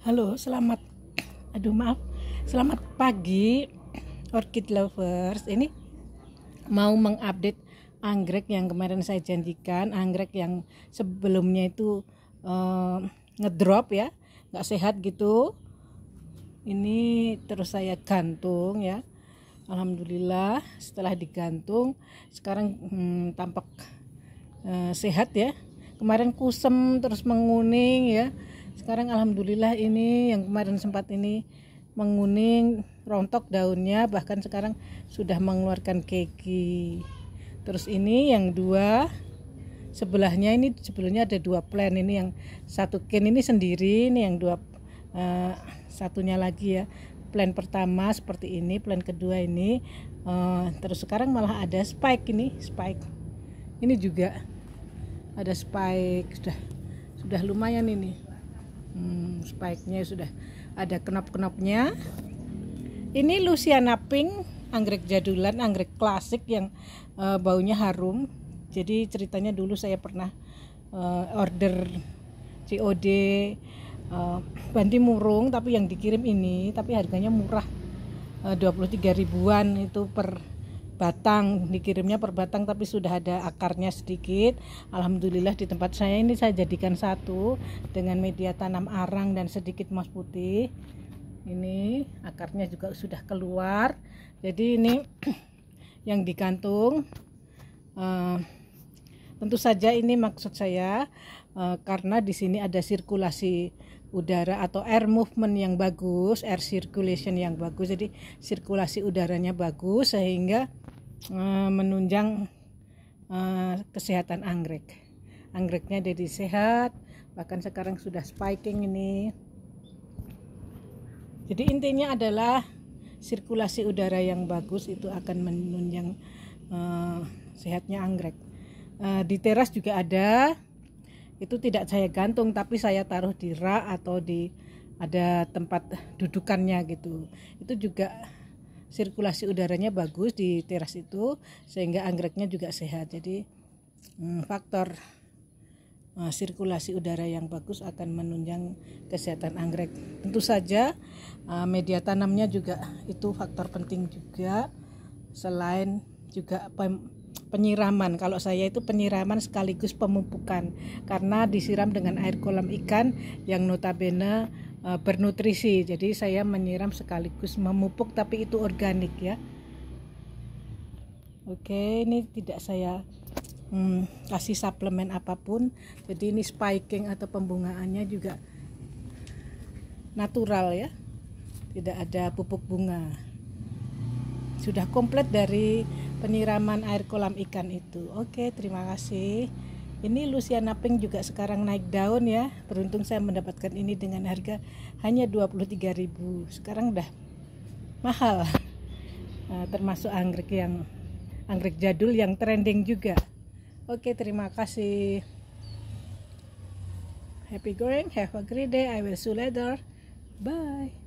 Halo, selamat. Aduh, maaf. Selamat pagi orchid lovers. Ini mau mengupdate anggrek yang kemarin saya janjikan, anggrek yang sebelumnya itu uh, ngedrop ya, nggak sehat gitu. Ini terus saya gantung ya. Alhamdulillah setelah digantung sekarang hmm, tampak uh, sehat ya. Kemarin kusem terus menguning ya sekarang alhamdulillah ini yang kemarin sempat ini menguning rontok daunnya bahkan sekarang sudah mengeluarkan keki terus ini yang dua sebelahnya ini sebelumnya ada dua plan ini yang satu kin ini sendiri ini yang dua uh, satunya lagi ya plan pertama seperti ini plan kedua ini uh, terus sekarang malah ada spike ini spike ini juga ada spike sudah sudah lumayan ini spike-nya sudah ada kenop-kenopnya ini Luciana Pink anggrek jadulan anggrek klasik yang uh, baunya harum jadi ceritanya dulu saya pernah uh, order COD uh, eh, banti murung tapi yang dikirim ini tapi harganya murah uh, 23 ribuan itu per batang dikirimnya per batang tapi sudah ada akarnya sedikit Alhamdulillah di tempat saya ini saya jadikan satu dengan media tanam arang dan sedikit mas putih ini akarnya juga sudah keluar jadi ini yang digantung uh, tentu saja ini maksud saya uh, karena di sini ada sirkulasi udara atau air movement yang bagus, air circulation yang bagus. Jadi sirkulasi udaranya bagus sehingga uh, menunjang uh, kesehatan anggrek. Anggreknya jadi sehat, bahkan sekarang sudah spiking ini. Jadi intinya adalah sirkulasi udara yang bagus itu akan menunjang uh, sehatnya anggrek. Uh, di teras juga ada itu tidak saya gantung tapi saya taruh di rak atau di ada tempat dudukannya gitu itu juga sirkulasi udaranya bagus di teras itu sehingga anggreknya juga sehat jadi hmm, faktor eh, sirkulasi udara yang bagus akan menunjang kesehatan anggrek tentu saja eh, media tanamnya juga itu faktor penting juga selain juga penyiraman. Kalau saya itu penyiraman sekaligus pemupukan karena disiram dengan air kolam ikan yang notabene e, bernutrisi. Jadi saya menyiram sekaligus memupuk tapi itu organik ya. Oke, ini tidak saya hmm, kasih suplemen apapun. Jadi ini spiking atau pembungaannya juga natural ya. Tidak ada pupuk bunga. Sudah komplit dari peniraman air kolam ikan itu. Oke, terima kasih. Ini Luciana Pink juga sekarang naik daun ya. Beruntung saya mendapatkan ini dengan harga hanya 23.000. Sekarang udah mahal. Nah, termasuk anggrek yang anggrek jadul yang trending juga. Oke, terima kasih. Happy going, have a great day. I will see you later. Bye.